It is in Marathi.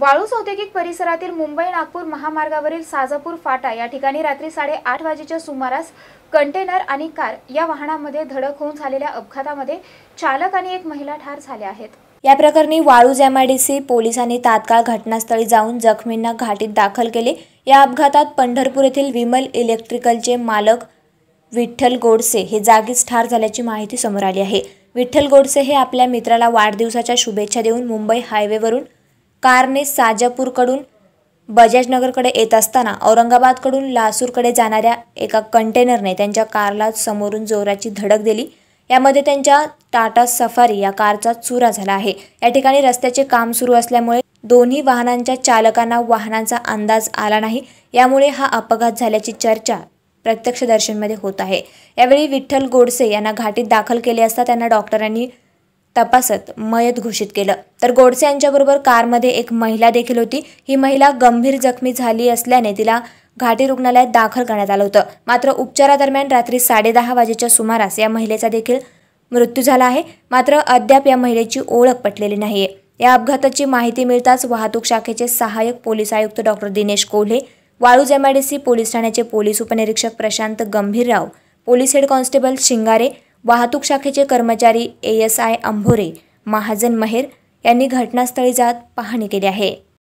वाळूस औद्योगिक परिसरातील मुंबई नागपूर महामार्गावरील साजापूर फाटा या ठिकाणी रात्री साडेआठ वाजेच्या सुमारास कंटेनर आणि कार या वाहनामध्ये धडक होऊन झालेल्या अपघातामध्ये चालक आणि एक महिला ठार झाल्या आहेत या प्रकरणी वाळूज सी पोलिसांनी तात्काळ घटनास्थळी जाऊन जखमींना घाटीत दाखल केले या अपघातात पंढरपूर येथील विमल इलेक्ट्रिकलचे मालक विठ्ठल गोडसे हे जागीच ठार झाल्याची माहिती समोर आली आहे विठ्ठल गोडसे हे आपल्या मित्राला वाढदिवसाच्या शुभेच्छा देऊन मुंबई हायवेवरून कारने साजापूरकडून बजाजनगरकडे येत असताना औरंगाबादकडून लासूरकडे जाणाऱ्या एका कंटेनरने त्यांच्या कारला समोरून जोराची धडक दिली यामध्ये त्यांच्या टाटा सफारी या कारचा चुरा झाला आहे या ठिकाणी रस्त्याचे काम सुरू असल्यामुळे दोन्ही वाहनांच्या चालकांना वाहनांचा अंदाज आला नाही यामुळे हा अपघात झाल्याची चर्चा प्रत्यक्षदर्शनमध्ये होत आहे यावेळी विठ्ठल गोडसे यांना घाटीत दाखल केले असता त्यांना डॉक्टरांनी तपासत मयत घोषित केलं तर गोडसे यांच्याबरोबर कारमध्ये एक महिला देखील होती ही महिला गंभीर जखमी झाली असल्याने तिला घाटी रुग्णालयात दाखल करण्यात आलं होतं मात्र उपचारादरम्यान रात्री साडेदहा वाजेच्या सुमारास या महिलेचा देखील मृत्यू झाला आहे मात्र अद्याप या महिलेची ओळख पटलेली नाहीये या अपघाताची माहिती मिळताच वाहतूक शाखेचे सहाय्यक पोलीस आयुक्त doctor Dinesh Kolhe Waluj MIDC police ठाण्याचे पोलीस उपनिरीक्षक Prashant Gambhirrao police head constable Shingare वाहतूक शाखेचे कर्मचारी A S I Ambhore Mahajan Maher यांनी घटनास्थळी जात पाहणी केली आहे